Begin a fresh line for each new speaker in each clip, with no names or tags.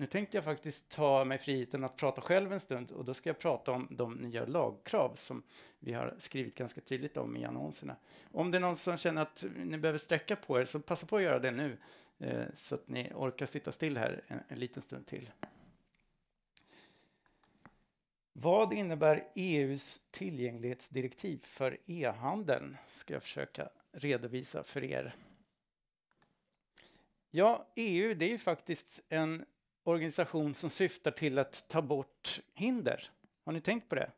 nu tänkte jag faktiskt ta mig friheten att prata själv en stund och då ska jag prata om de nya lagkrav som vi har skrivit ganska tydligt om i annonserna. Om det är någon som känner att ni behöver sträcka på er så passa på att göra det nu eh, så att ni orkar sitta still här en, en liten stund till. Vad innebär EUs tillgänglighetsdirektiv för e-handeln? Ska jag försöka redovisa för er. Ja, EU det är ju faktiskt en organisation som syftar till att ta bort hinder. Har ni tänkt på det?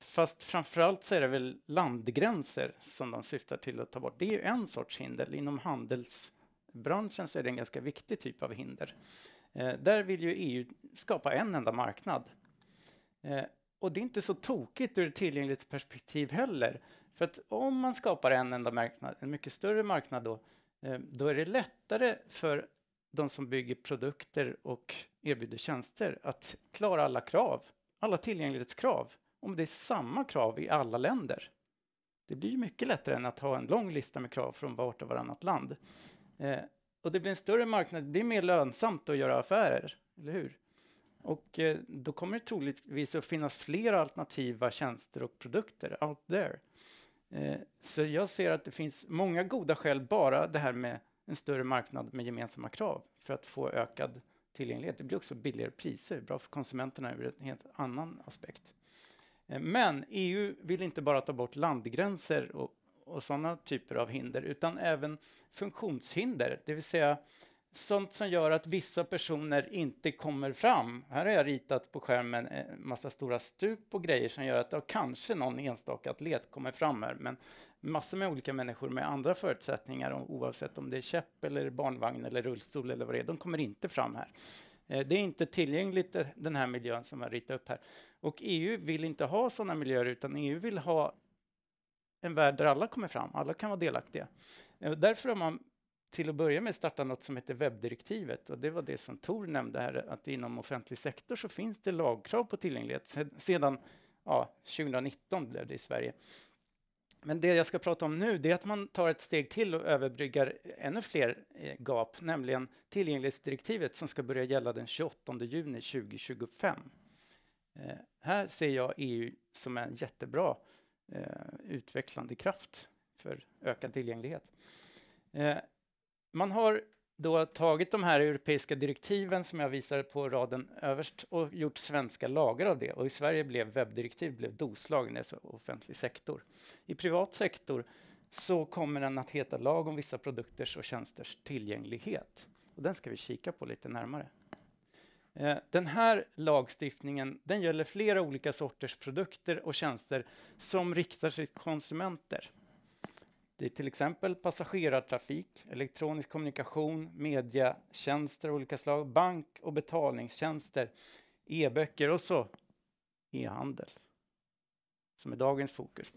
Fast framförallt så är det väl landgränser som de syftar till att ta bort. Det är ju en sorts hinder. Inom handelsbranschen så är det en ganska viktig typ av hinder. Eh, där vill ju EU skapa en enda marknad. Eh, och det är inte så tokigt ur ett tillgänglighetsperspektiv heller. För att om man skapar en enda marknad, en mycket större marknad då, eh, då är det lättare för de som bygger produkter och erbjuder tjänster att klara alla krav, alla tillgänglighetskrav, om det är samma krav i alla länder. Det blir ju mycket lättare än att ha en lång lista med krav från vart och varannat land. Eh, och det blir en större marknad, det blir mer lönsamt att göra affärer, eller hur? Och eh, då kommer det troligtvis att finnas fler alternativa tjänster och produkter out there. Eh, så jag ser att det finns många goda skäl, bara det här med en större marknad med gemensamma krav för att få ökad tillgänglighet. Det blir också billigare priser, bra för konsumenterna ur en helt annan aspekt. Eh, men EU vill inte bara ta bort landgränser och, och sådana typer av hinder, utan även funktionshinder, det vill säga sånt som gör att vissa personer inte kommer fram. Här har jag ritat på skärmen en eh, massa stora stup och grejer som gör att ja, kanske någon enstaka atlet kommer fram här, men massor med olika människor med andra förutsättningar oavsett om det är käpp eller barnvagn eller rullstol eller vad det är. De kommer inte fram här. Eh, det är inte tillgängligt, eh, den här miljön som man ritat upp här. Och EU vill inte ha sådana miljöer, utan EU vill ha en värld där alla kommer fram, alla kan vara delaktiga. Eh, därför har man till att börja med starta något som heter webbdirektivet och det var det som Tor nämnde här, att inom offentlig sektor så finns det lagkrav på tillgänglighet sedan ja, 2019 blev det i Sverige. Men det jag ska prata om nu det är att man tar ett steg till och överbryggar ännu fler eh, gap, nämligen tillgänglighetsdirektivet som ska börja gälla den 28 juni 2025. Eh, här ser jag EU som en jättebra eh, utvecklande kraft för ökad tillgänglighet. Eh, man har då tagit de här europeiska direktiven som jag visade på raden överst och gjort svenska lagar av det. Och i Sverige blev webbdirektiv blev DOS-lagen, alltså offentlig sektor. I privat sektor så kommer den att heta lag om vissa produkters och tjänsters tillgänglighet. Och den ska vi kika på lite närmare. Eh, den här lagstiftningen den gäller flera olika sorters produkter och tjänster som riktar sig till konsumenter. Det är till exempel passagerartrafik, elektronisk kommunikation, mediatjänster av olika slag, bank och betalningstjänster, e-böcker och så e-handel, som är dagens fokus.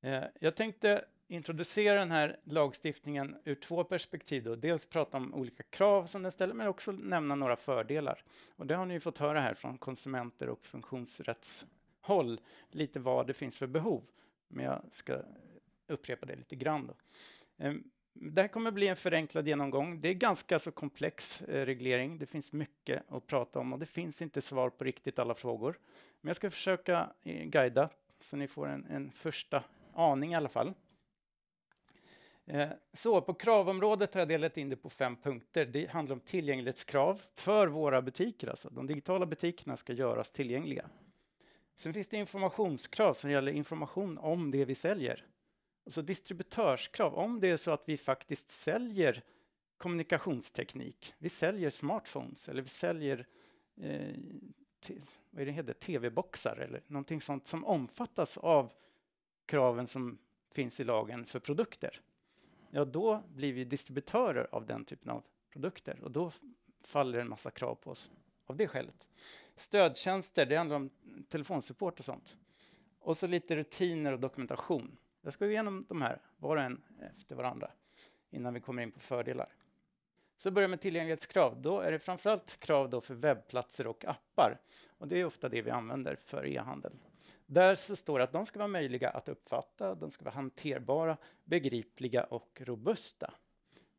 Eh, jag tänkte introducera den här lagstiftningen ur två perspektiv. Då. Dels prata om olika krav som den ställer, men också nämna några fördelar. Och det har ni fått höra här från konsumenter och funktionsrättshåll, lite vad det finns för behov. Men jag ska upprepa det lite grann. Då. Ehm, det här kommer bli en förenklad genomgång. Det är ganska så komplex eh, reglering. Det finns mycket att prata om och det finns inte svar på riktigt alla frågor. Men jag ska försöka eh, guida så ni får en, en första aning i alla fall. Eh, så på kravområdet har jag delat in det på fem punkter. Det handlar om tillgänglighetskrav för våra butiker, alltså de digitala butikerna ska göras tillgängliga. Sen finns det informationskrav som gäller information om det vi säljer. Alltså distributörskrav, om det är så att vi faktiskt säljer kommunikationsteknik, vi säljer smartphones eller vi säljer eh, vad är det heter, tv-boxar eller någonting sånt som omfattas av kraven som finns i lagen för produkter. Ja, då blir vi distributörer av den typen av produkter och då faller en massa krav på oss av det skälet. Stödtjänster, det handlar om telefonsupport och sånt. Och så lite rutiner och dokumentation. Jag ska gå igenom de här, var och en efter varandra, innan vi kommer in på fördelar. Så börjar med tillgänglighetskrav. Då är det framförallt krav då för webbplatser och appar. Och det är ofta det vi använder för e-handel. Där så står det att de ska vara möjliga att uppfatta, de ska vara hanterbara, begripliga och robusta.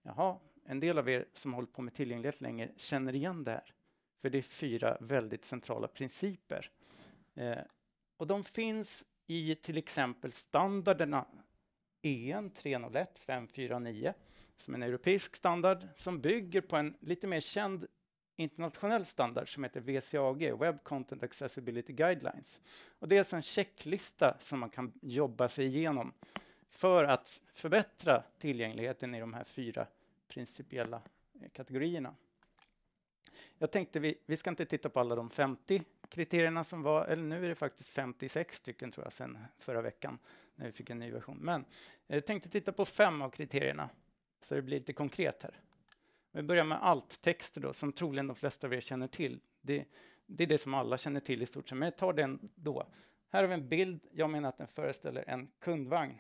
Jaha, en del av er som hållit på med tillgänglighet länge känner igen det här. För det är fyra väldigt centrala principer. Eh, och de finns i till exempel standarderna EN 301 549 som är en europeisk standard som bygger på en lite mer känd internationell standard som heter WCAG, Web Content Accessibility Guidelines. Och det är alltså en checklista som man kan jobba sig igenom för att förbättra tillgängligheten i de här fyra principiella eh, kategorierna. Jag tänkte vi, vi ska inte titta på alla de 50 kriterierna som var, eller nu är det faktiskt 56 stycken tror jag sen förra veckan när vi fick en ny version. Men jag eh, tänkte titta på fem av kriterierna så det blir lite konkret här. Vi börjar med alt-texter då, som troligen de flesta av er känner till. Det, det är det som alla känner till i stort sett, men jag tar den då. Här har vi en bild, jag menar att den föreställer en kundvagn.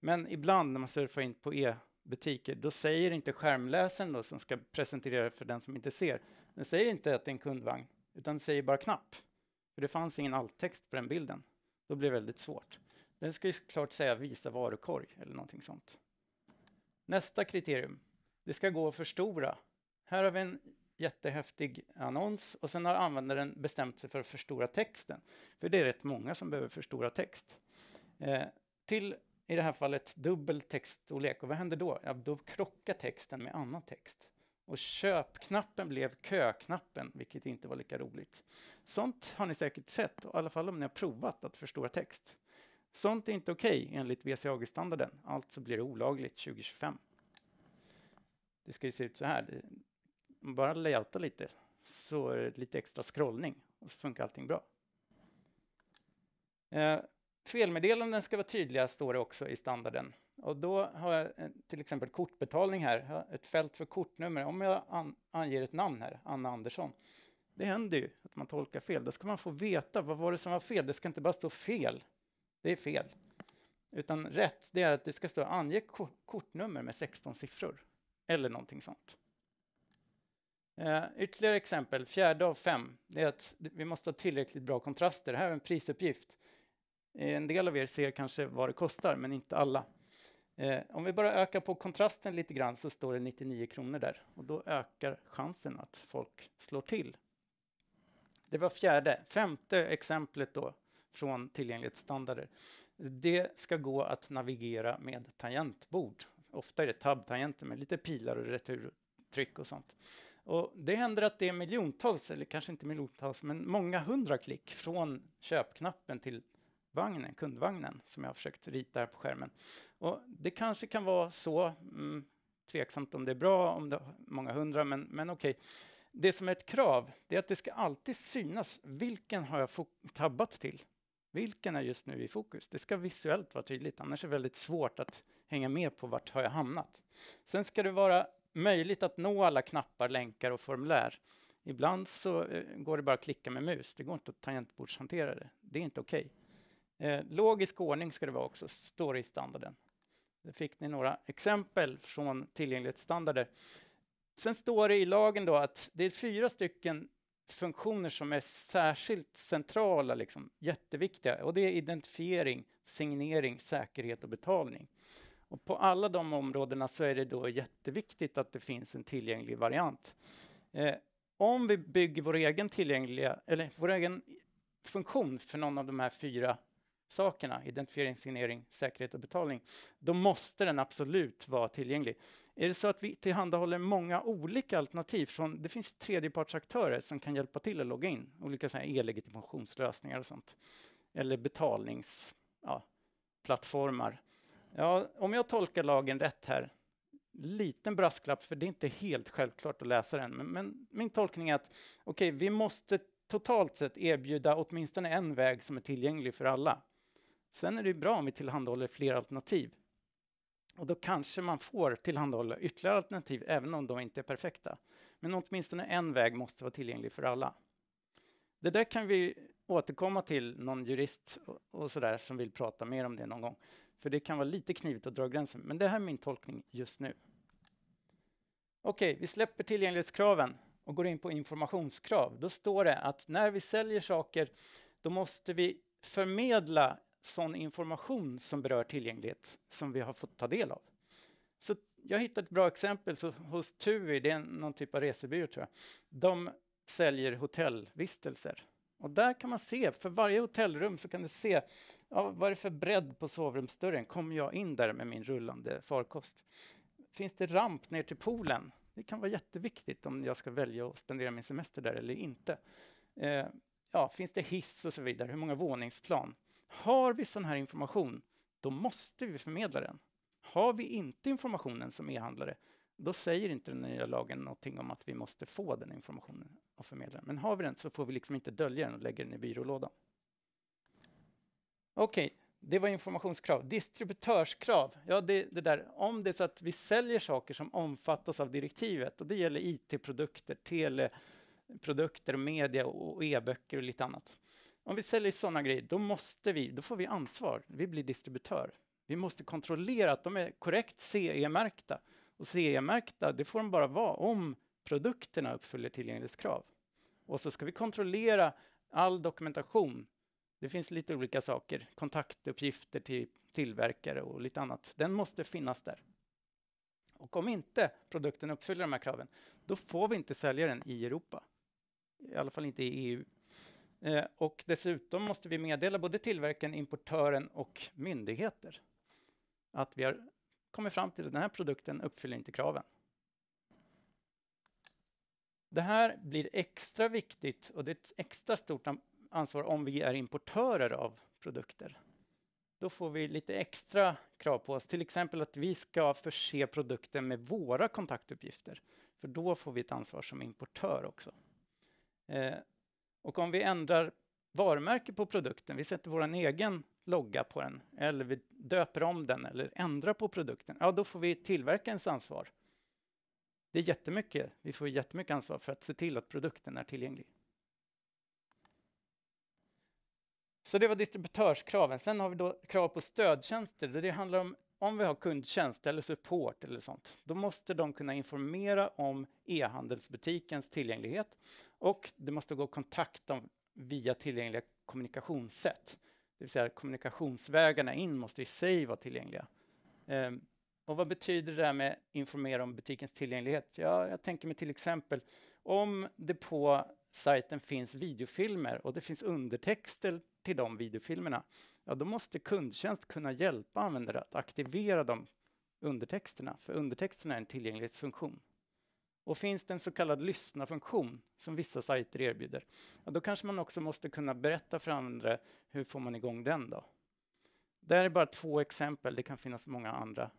Men ibland när man surfar in på e-butiker, då säger inte skärmläsaren då, som ska presentera för den som inte ser, den säger inte att det är en kundvagn utan säger bara knapp. För det fanns ingen alttext på den bilden. Då blir det väldigt svårt. Den ska ju klart säga visa varukorg eller någonting sånt. Nästa kriterium. Det ska gå att förstora. Här har vi en jättehäftig annons och sen har användaren bestämt sig för att förstora texten. För det är rätt många som behöver förstora text. Eh, till i det här fallet dubbel textstorlek. Och vad händer då? Ja, då krockar texten med annan text. Och köpknappen blev köknappen, vilket inte var lika roligt. Sånt har ni säkert sett, i alla fall om ni har provat att förstå text. Sånt är inte okej okay, enligt WCAG-standarden, alltså blir det olagligt 2025. Det ska ju se ut så här, bara layouta lite, så är det lite extra scrollning och så funkar allting bra. Eh, felmeddelanden ska vara tydliga, står det också i standarden. Och då har jag eh, till exempel kortbetalning här, ett fält för kortnummer. Om jag an anger ett namn här, Anna Andersson, det händer ju att man tolkar fel. Då ska man få veta vad var det som var fel. Det ska inte bara stå fel. Det är fel. Utan rätt, det är att det ska stå ange kortnummer med 16 siffror. Eller någonting sånt. Eh, ytterligare exempel, fjärde av fem, det är att vi måste ha tillräckligt bra kontraster. Det här är en prisuppgift. En del av er ser kanske vad det kostar, men inte alla. Eh, om vi bara ökar på kontrasten lite grann så står det 99 kronor där och då ökar chansen att folk slår till. Det var fjärde, femte exemplet då från tillgänglighetsstandarder. Det ska gå att navigera med tangentbord. Ofta är det tab-tangenter med lite pilar och returtryck och sånt. Och det händer att det är miljontals, eller kanske inte miljontals, men många hundra klick från köpknappen till vagnen, kundvagnen, som jag har försökt rita här på skärmen. Och det kanske kan vara så, mm, tveksamt om det är bra, om det är många hundra, men, men okej. Okay. Det som är ett krav, det är att det ska alltid synas vilken har jag tabbat till. Vilken är just nu i fokus? Det ska visuellt vara tydligt, annars är det väldigt svårt att hänga med på vart har jag hamnat. Sen ska det vara möjligt att nå alla knappar, länkar och formulär. Ibland så eh, går det bara att klicka med mus. Det går inte att tangentbordshantera det. Det är inte okej. Okay. Eh, logisk ordning ska det vara också, står i standarden. Där fick ni några exempel från tillgänglighetsstandarder. Sen står det i lagen då att det är fyra stycken funktioner som är särskilt centrala, liksom, jätteviktiga. Och det är identifiering, signering, säkerhet och betalning. Och på alla de områdena så är det då jätteviktigt att det finns en tillgänglig variant. Eh, om vi bygger vår egen tillgängliga, eller vår egen funktion för någon av de här fyra sakerna, identifiering, signering, säkerhet och betalning, då måste den absolut vara tillgänglig. Är det så att vi tillhandahåller många olika alternativ, från, det finns tredjepartsaktörer som kan hjälpa till att logga in, olika så här e-legitimationslösningar och sånt, eller betalningsplattformar. Ja, ja, om jag tolkar lagen rätt här, liten brasklapp, för det är inte helt självklart att läsa den, men, men min tolkning är att okej, okay, vi måste totalt sett erbjuda åtminstone en väg som är tillgänglig för alla. Sen är det bra om vi tillhandahåller fler alternativ. Och då kanske man får tillhandahålla ytterligare alternativ, även om de inte är perfekta. Men åtminstone en väg måste vara tillgänglig för alla. Det där kan vi återkomma till någon jurist och sådär som vill prata mer om det någon gång. För det kan vara lite knivigt att dra gränsen, men det här är min tolkning just nu. Okej, okay, vi släpper tillgänglighetskraven och går in på informationskrav. Då står det att när vi säljer saker, då måste vi förmedla sån information som berör tillgänglighet som vi har fått ta del av. Så jag hittade ett bra exempel så hos TUI, det är någon typ av resebyrå tror jag. De säljer hotellvistelser. Och där kan man se, för varje hotellrum så kan du se, ja, vad är det för bredd på sovrumsdörren? Kommer jag in där med min rullande farkost? Finns det ramp ner till poolen? Det kan vara jätteviktigt om jag ska välja att spendera min semester där eller inte. Eh, ja, finns det hiss och så vidare? Hur många våningsplan? Har vi sån här information, då måste vi förmedla den. Har vi inte informationen som e-handlare, då säger inte den nya lagen någonting om att vi måste få den informationen och förmedla den. Men har vi den så får vi liksom inte dölja den och lägga den i byrålådan. Okej, okay, det var informationskrav. Distributörskrav, ja det, det där om det är så att vi säljer saker som omfattas av direktivet och det gäller IT-produkter, teleprodukter, media och e-böcker och lite annat. Om vi säljer sådana grejer, då måste vi, då får vi ansvar. Vi blir distributör. Vi måste kontrollera att de är korrekt CE-märkta. Och CE-märkta, det får de bara vara om produkterna uppfyller tillgänglighetskrav. Och så ska vi kontrollera all dokumentation. Det finns lite olika saker, kontaktuppgifter till tillverkare och lite annat. Den måste finnas där. Och om inte produkten uppfyller de här kraven, då får vi inte sälja den i Europa. I alla fall inte i EU. Eh, och dessutom måste vi meddela både tillverkaren, importören och myndigheter att vi har kommit fram till att den här produkten uppfyller inte kraven. Det här blir extra viktigt och det är ett extra stort ansvar om vi är importörer av produkter. Då får vi lite extra krav på oss, till exempel att vi ska förse produkten med våra kontaktuppgifter, för då får vi ett ansvar som importör också. Eh, och om vi ändrar varumärke på produkten, vi sätter vår egen logga på den eller vi döper om den eller ändrar på produkten, ja då får vi tillverkarens ansvar. Det är jättemycket, vi får jättemycket ansvar för att se till att produkten är tillgänglig. Så det var distributörskraven. Sen har vi då krav på stödtjänster. Det handlar om om vi har kundtjänst eller support eller sånt, då måste de kunna informera om e-handelsbutikens tillgänglighet och det måste gå att kontakta dem via tillgängliga kommunikationssätt. Det vill säga kommunikationsvägarna in måste i sig vara tillgängliga. Um, och vad betyder det här med informera om butikens tillgänglighet? Ja, jag tänker mig till exempel om det på sajten finns videofilmer och det finns undertexter till de videofilmerna, ja då måste kundtjänst kunna hjälpa användare att aktivera de undertexterna, för undertexterna är en tillgänglighetsfunktion. Och finns det en så kallad lyssna-funktion som vissa sajter erbjuder, ja då kanske man också måste kunna berätta för användare hur får man igång den då? Det här är bara två exempel, det kan finnas många andra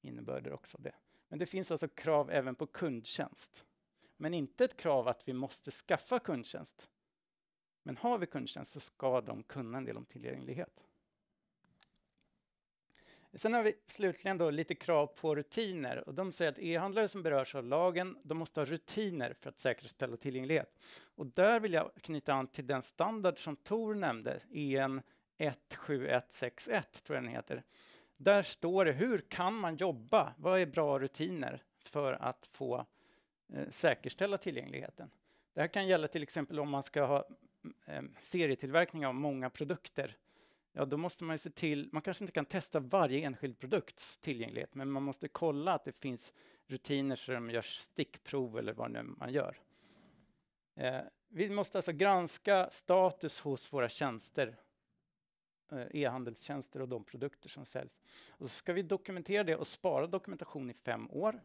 innebörder också det. Men det finns alltså krav även på kundtjänst. Men inte ett krav att vi måste skaffa kundtjänst, men har vi kundtjänst så ska de kunna en del om tillgänglighet. Sen har vi slutligen då lite krav på rutiner och de säger att e-handlare som berörs av lagen, de måste ha rutiner för att säkerställa tillgänglighet. Och där vill jag knyta an till den standard som Tor nämnde, EN 17161 tror jag den heter. Där står det hur kan man jobba? Vad är bra rutiner för att få eh, säkerställa tillgängligheten? Det här kan gälla till exempel om man ska ha eh, serietillverkning av många produkter, ja då måste man ju se till, man kanske inte kan testa varje enskild produkts tillgänglighet, men man måste kolla att det finns rutiner som gör stickprov eller vad nu man gör. Eh, vi måste alltså granska status hos våra tjänster, eh, e-handelstjänster och de produkter som säljs. Och så ska vi dokumentera det och spara dokumentation i fem år.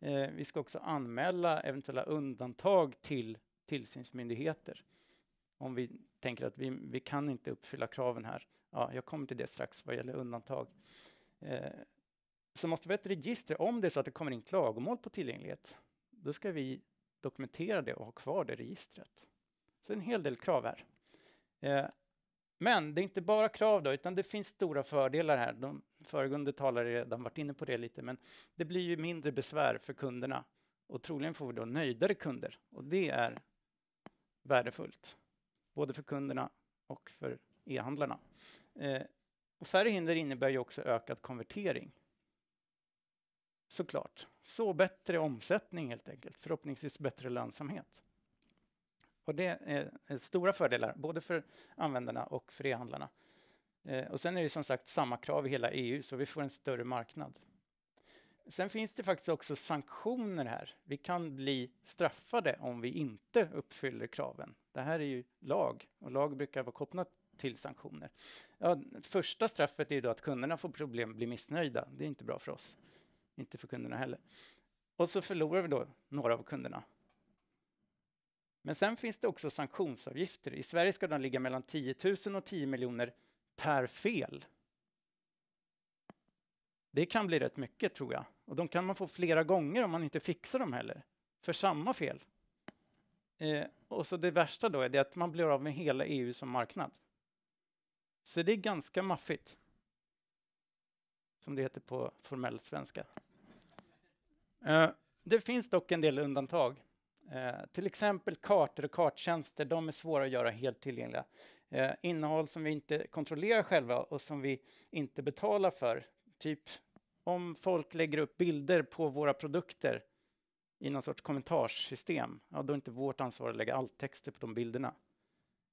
Eh, vi ska också anmäla eventuella undantag till tillsynsmyndigheter om vi tänker att vi, vi kan inte uppfylla kraven här. Ja, jag kommer till det strax vad gäller undantag. Eh, så måste vi ha ett register om det är så att det kommer in klagomål på tillgänglighet. Då ska vi dokumentera det och ha kvar det registret. Så en hel del krav här. Eh, men det är inte bara krav då, utan det finns stora fördelar här. De föregående talare har redan varit inne på det lite, men det blir ju mindre besvär för kunderna och troligen får vi då nöjdare kunder och det är värdefullt både för kunderna och för e-handlarna. Eh, färre hinder innebär ju också ökad konvertering. Såklart. Så bättre omsättning helt enkelt, förhoppningsvis bättre lönsamhet. Och det är stora fördelar, både för användarna och för e-handlarna. Eh, och sen är det som sagt samma krav i hela EU, så vi får en större marknad. Sen finns det faktiskt också sanktioner här. Vi kan bli straffade om vi inte uppfyller kraven. Det här är ju lag och lag brukar vara kopplat till sanktioner. Ja, första straffet är ju då att kunderna får problem, blir missnöjda. Det är inte bra för oss, inte för kunderna heller. Och så förlorar vi då några av kunderna. Men sen finns det också sanktionsavgifter. I Sverige ska de ligga mellan 10 000 och 10 miljoner per fel. Det kan bli rätt mycket, tror jag. Och de kan man få flera gånger om man inte fixar dem heller, för samma fel. Eh, och så det värsta då är det att man blir av med hela EU som marknad. Så det är ganska maffigt. Som det heter på formell svenska. Eh, det finns dock en del undantag. Eh, till exempel kartor och karttjänster, de är svåra att göra helt tillgängliga. Eh, innehåll som vi inte kontrollerar själva och som vi inte betalar för, typ om folk lägger upp bilder på våra produkter i någon sorts kommentarssystem, ja, då är inte vårt ansvar att lägga all texter på de bilderna.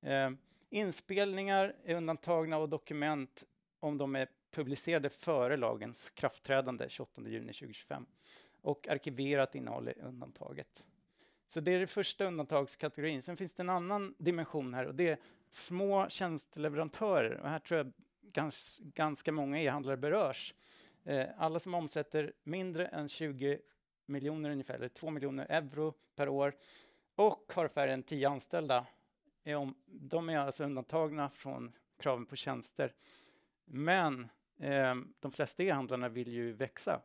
Eh, inspelningar är undantagna och dokument om de är publicerade före lagens kraftträdande 28 juni 2025 och arkiverat innehåll är undantaget. Så det är den första undantagskategorin. Sen finns det en annan dimension här och det är små tjänsteleverantörer. Och här tror jag gans, ganska många e-handlare berörs. Eh, alla som omsätter mindre än 20 miljoner ungefär, eller 2 miljoner euro per år och har färre än 10 anställda, är om, de är alltså undantagna från kraven på tjänster. Men eh, de flesta e-handlarna vill ju växa,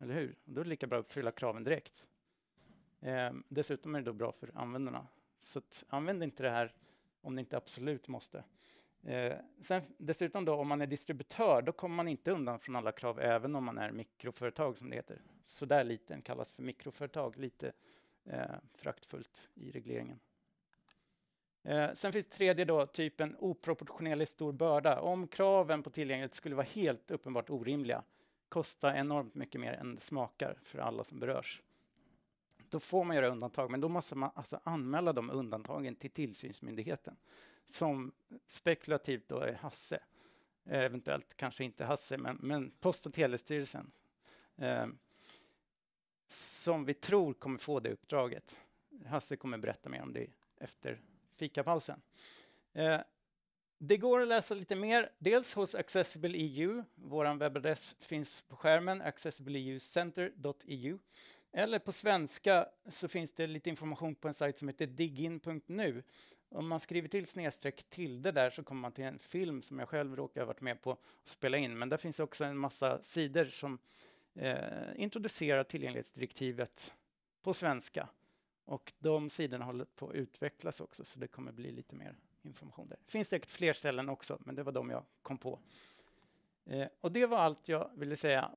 eller hur? då är det lika bra att uppfylla kraven direkt. Eh, dessutom är det då bra för användarna. Så att, använd inte det här om ni inte absolut måste. Eh, sen, dessutom då, om man är distributör, då kommer man inte undan från alla krav, även om man är mikroföretag, som det heter. Så där liten kallas för mikroföretag, lite eh, fraktfullt i regleringen. Eh, sen finns tredje då, typen oproportionerligt stor börda. Om kraven på tillgänglighet skulle vara helt uppenbart orimliga, kosta enormt mycket mer än det smakar för alla som berörs. Då får man göra undantag, men då måste man alltså anmäla de undantagen till tillsynsmyndigheten som spekulativt då är Hasse. Eh, eventuellt kanske inte Hasse, men, men Post och telestyrelsen. Eh, som vi tror kommer få det uppdraget. Hasse kommer berätta mer om det efter fikapausen. Eh, det går att läsa lite mer, dels hos Accessible EU. Vår webbadress finns på skärmen, accessibleeucenter.eu. Eller på svenska så finns det lite information på en sajt som heter digin.nu om man skriver till snedstreck till det där så kommer man till en film som jag själv råkar ha varit med på att spela in. Men där finns också en massa sidor som eh, introducerar tillgänglighetsdirektivet på svenska. Och de sidorna håller på att utvecklas också, så det kommer bli lite mer information där. Det finns säkert fler ställen också, men det var de jag kom på. Eh, och det var allt jag ville säga